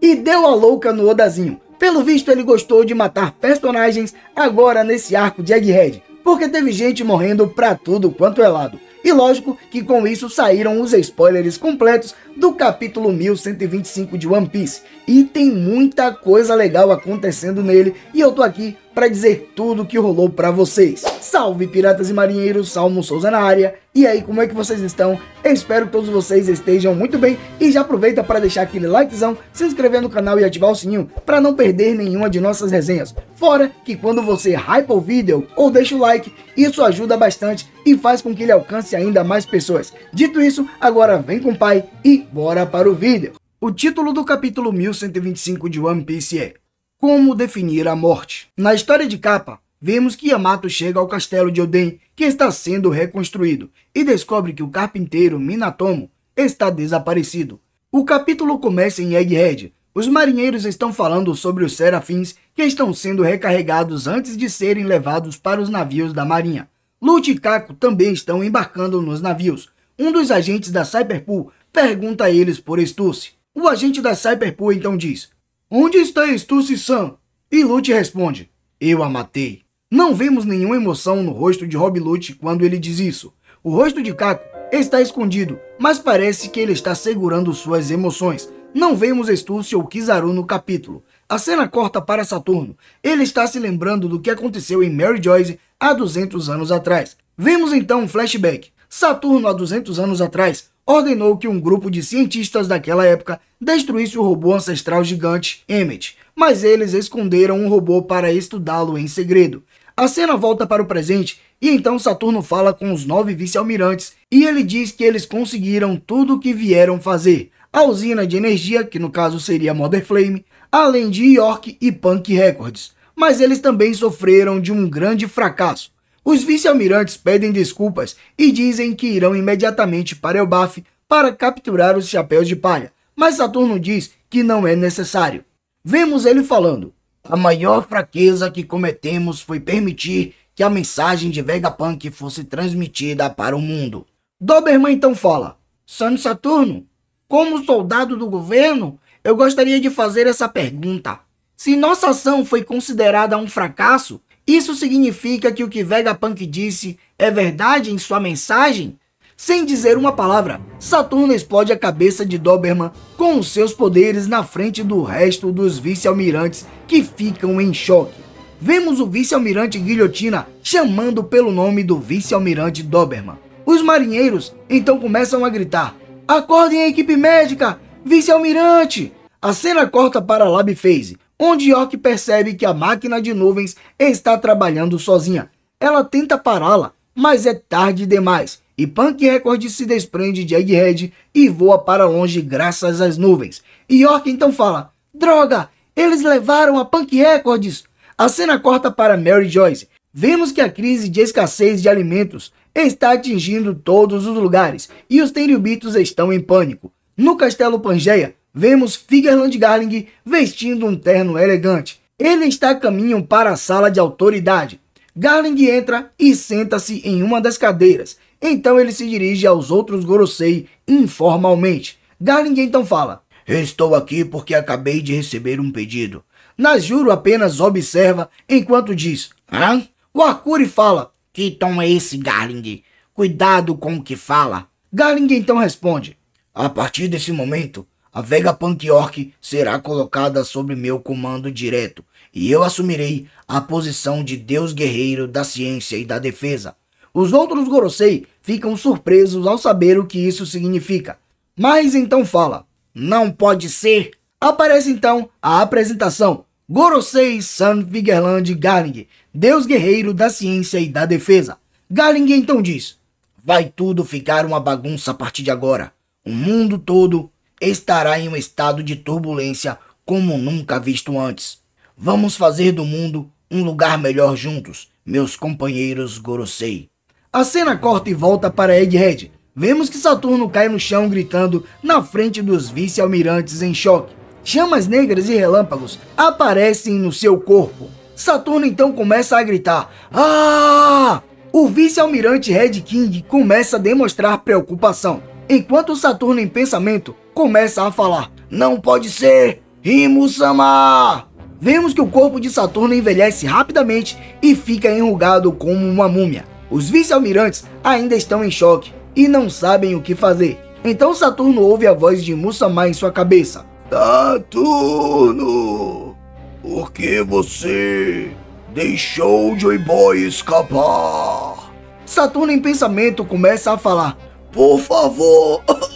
e deu a louca no Odazinho. Pelo visto, ele gostou de matar personagens agora nesse arco de Egghead, porque teve gente morrendo pra tudo quanto é lado. E lógico que com isso saíram os spoilers completos do capítulo 1125 de One Piece. E tem muita coisa legal acontecendo nele, e eu tô aqui para dizer tudo o que rolou para vocês. Salve piratas e marinheiros, Salmo Souza na área. E aí, como é que vocês estão? Eu espero que todos vocês estejam muito bem e já aproveita para deixar aquele likezão, se inscrever no canal e ativar o sininho para não perder nenhuma de nossas resenhas. Fora que quando você hype o vídeo ou deixa o like, isso ajuda bastante e faz com que ele alcance ainda mais pessoas. Dito isso, agora vem com o pai e bora para o vídeo. O título do capítulo 1125 de One Piece é como definir a morte? Na história de capa, vemos que Yamato chega ao castelo de Oden, que está sendo reconstruído, e descobre que o carpinteiro Minatomo está desaparecido. O capítulo começa em Egghead. Os marinheiros estão falando sobre os serafins que estão sendo recarregados antes de serem levados para os navios da marinha. Lute e Kako também estão embarcando nos navios. Um dos agentes da Cyberpool pergunta a eles por Stussy. O agente da Cyberpool então diz, Onde está Estus e Sam? E Lute responde: Eu a matei. Não vemos nenhuma emoção no rosto de Rob Lute quando ele diz isso. O rosto de Caco está escondido, mas parece que ele está segurando suas emoções. Não vemos Estus ou Kizaru no capítulo. A cena corta para Saturno. Ele está se lembrando do que aconteceu em Mary Joyce há 200 anos atrás. Vemos então um flashback. Saturno há 200 anos atrás, ordenou que um grupo de cientistas daquela época destruísse o robô ancestral gigante Emmet, mas eles esconderam um robô para estudá-lo em segredo. A cena volta para o presente e então Saturno fala com os nove vice-almirantes e ele diz que eles conseguiram tudo o que vieram fazer. A usina de energia, que no caso seria Mother Flame, além de York e Punk Records. Mas eles também sofreram de um grande fracasso os vice-almirantes pedem desculpas e dizem que irão imediatamente para Elbaf para capturar os chapéus de palha, mas Saturno diz que não é necessário. Vemos ele falando: A maior fraqueza que cometemos foi permitir que a mensagem de Vegapunk fosse transmitida para o mundo. Doberman então fala: Santo Saturno, como soldado do governo, eu gostaria de fazer essa pergunta. Se nossa ação foi considerada um fracasso, isso significa que o que Vegapunk disse é verdade em sua mensagem? Sem dizer uma palavra, Saturno explode a cabeça de Doberman com os seus poderes na frente do resto dos vice-almirantes que ficam em choque. Vemos o vice-almirante Guilhotina chamando pelo nome do vice-almirante Doberman. Os marinheiros então começam a gritar: Acordem a equipe médica! Vice-almirante! A cena corta para Lab Phase, onde York percebe que a máquina de nuvens está trabalhando sozinha. Ela tenta pará-la, mas é tarde demais, e Punk Record se desprende de Egghead e voa para longe graças às nuvens. E York então fala: Droga! Eles levaram a Punk Records! A cena corta para Mary Joyce. Vemos que a crise de escassez de alimentos está atingindo todos os lugares e os Tenryubitos estão em pânico. No Castelo Pangeia, vemos Figerland Garling vestindo um terno elegante. Ele está a caminho para a sala de autoridade. Garling entra e senta-se em uma das cadeiras. Então ele se dirige aos outros Gorosei informalmente. Garling então fala: Estou aqui porque acabei de receber um pedido. Najuro apenas observa enquanto diz: Hã? O Akuri fala: Que tom é esse, Garling? Cuidado com o que fala. Garling então responde: A partir desse momento, a Vegapunk York será colocada sob meu comando direto e eu assumirei a posição de deus guerreiro da ciência e da defesa. Os outros Gorosei ficam surpresos ao saber o que isso significa. Mas então fala, não pode ser? Aparece então a apresentação Gorosei San Vigerland Garling, deus guerreiro da ciência e da defesa. Garling então diz, vai tudo ficar uma bagunça a partir de agora. O mundo todo estará em um estado de turbulência como nunca visto antes. Vamos fazer do mundo um lugar melhor juntos, meus companheiros Gorosei. A cena corta e volta para Egghead. Vemos que Saturno cai no chão gritando na frente dos vice-almirantes em choque. Chamas negras e relâmpagos aparecem no seu corpo. Saturno então começa a gritar: Ah! O vice-almirante Red King começa a demonstrar preocupação, enquanto Saturno, em pensamento, começa a falar: Não pode ser! Rimu-sama! Vemos que o corpo de Saturno envelhece rapidamente e fica enrugado como uma múmia. Os vice-almirantes ainda estão em choque e não sabem o que fazer. Então Saturno ouve a voz de Musama em sua cabeça. Saturno, por que você deixou Joy Boy escapar? Saturno em pensamento começa a falar. Por favor,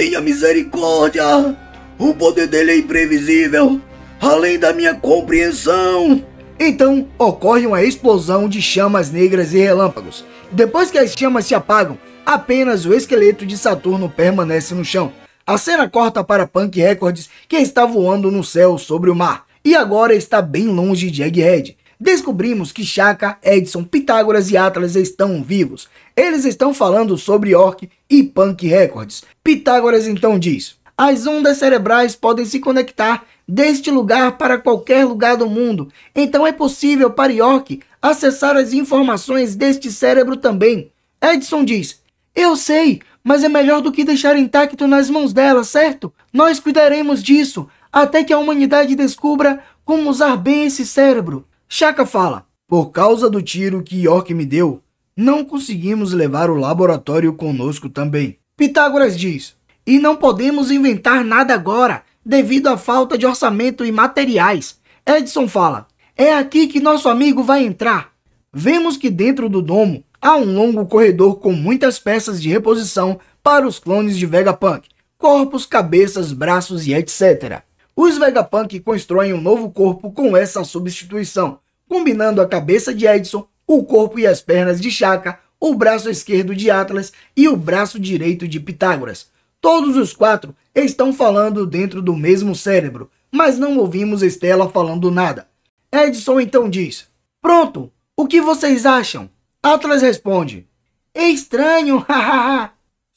Tenha misericórdia! O poder dele é imprevisível, além da minha compreensão. Então ocorre uma explosão de chamas negras e relâmpagos. Depois que as chamas se apagam, apenas o esqueleto de Saturno permanece no chão. A cena corta para Punk Records, que está voando no céu sobre o mar. E agora está bem longe de Egghead, descobrimos que Chaka, Edson, Pitágoras e Atlas estão vivos. Eles estão falando sobre Orc e Punk Records. Pitágoras então diz: as ondas cerebrais podem se conectar deste lugar para qualquer lugar do mundo. Então é possível para York acessar as informações deste cérebro também. Edson diz: Eu sei, mas é melhor do que deixar intacto nas mãos dela, certo? Nós cuidaremos disso até que a humanidade descubra como usar bem esse cérebro. Chaka fala: Por causa do tiro que York me deu, não conseguimos levar o laboratório conosco também. Pitágoras diz: E não podemos inventar nada agora, devido à falta de orçamento e materiais. Edson fala: É aqui que nosso amigo vai entrar. Vemos que dentro do domo há um longo corredor com muitas peças de reposição para os clones de Vegapunk, corpos, cabeças, braços e etc. Os Vegapunk constroem um novo corpo com essa substituição, combinando a cabeça de Edson, o corpo e as pernas de Chaka, o braço esquerdo de Atlas e o braço direito de Pitágoras. Todos os quatro estão falando dentro do mesmo cérebro, mas não ouvimos Estela falando nada. Edson então diz: Pronto, o que vocês acham? Atlas responde: estranho, hahaha.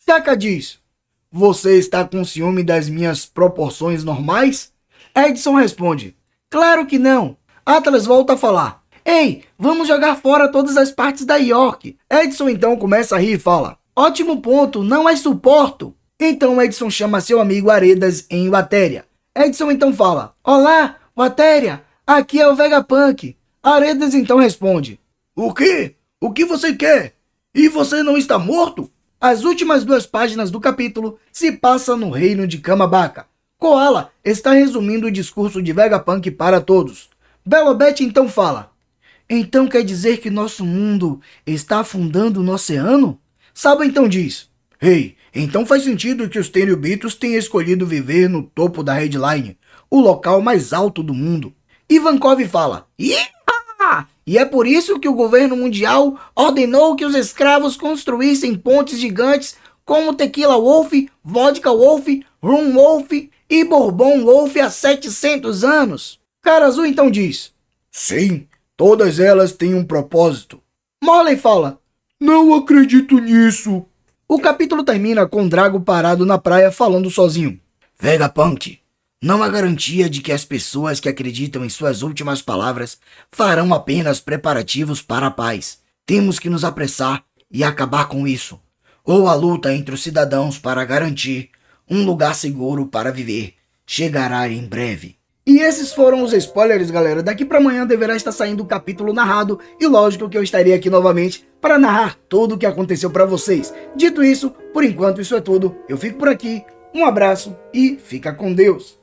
Chaka diz: Você está com ciúme das minhas proporções normais? Edson responde: Claro que não. Atlas volta a falar: Ei, vamos jogar fora todas as partes da York. Edson então começa a rir e fala: Ótimo ponto, não as suporto. Então Edson chama seu amigo Aredas em Watéria. Edson então fala: Olá, Watéria, aqui é o Vegapunk. Aredas então responde: O quê? O que você quer? E você não está morto? As últimas duas páginas do capítulo se passam no reino de Kamabaka. Koala está resumindo o discurso de Vegapunk para todos. Belobete então fala: Então quer dizer que nosso mundo está afundando no oceano? Saba então diz: Ei, hey, então faz sentido que os Tenryubitos tenham escolhido viver no topo da Headline, o local mais alto do mundo. Ivankov fala: Iha! E é por isso que o governo mundial ordenou que os escravos construíssem pontes gigantes como Tequila Wolf, Vodka Wolf, Rum Wolf, e Bourbon houve há 700 anos? Cara Azul então diz: Sim, todas elas têm um propósito. Molly fala: Não acredito nisso. O capítulo termina com Drago parado na praia falando sozinho. Vegapunk, não há garantia de que as pessoas que acreditam em suas últimas palavras farão apenas preparativos para a paz. Temos que nos apressar e acabar com isso. Ou a luta entre os cidadãos para garantir um lugar seguro para viver. Chegará em breve. E esses foram os spoilers, galera. Daqui para amanhã deverá estar saindo o capítulo narrado e lógico que eu estarei aqui novamente para narrar tudo o que aconteceu para vocês. Dito isso, por enquanto isso é tudo. Eu fico por aqui. Um abraço e fica com Deus.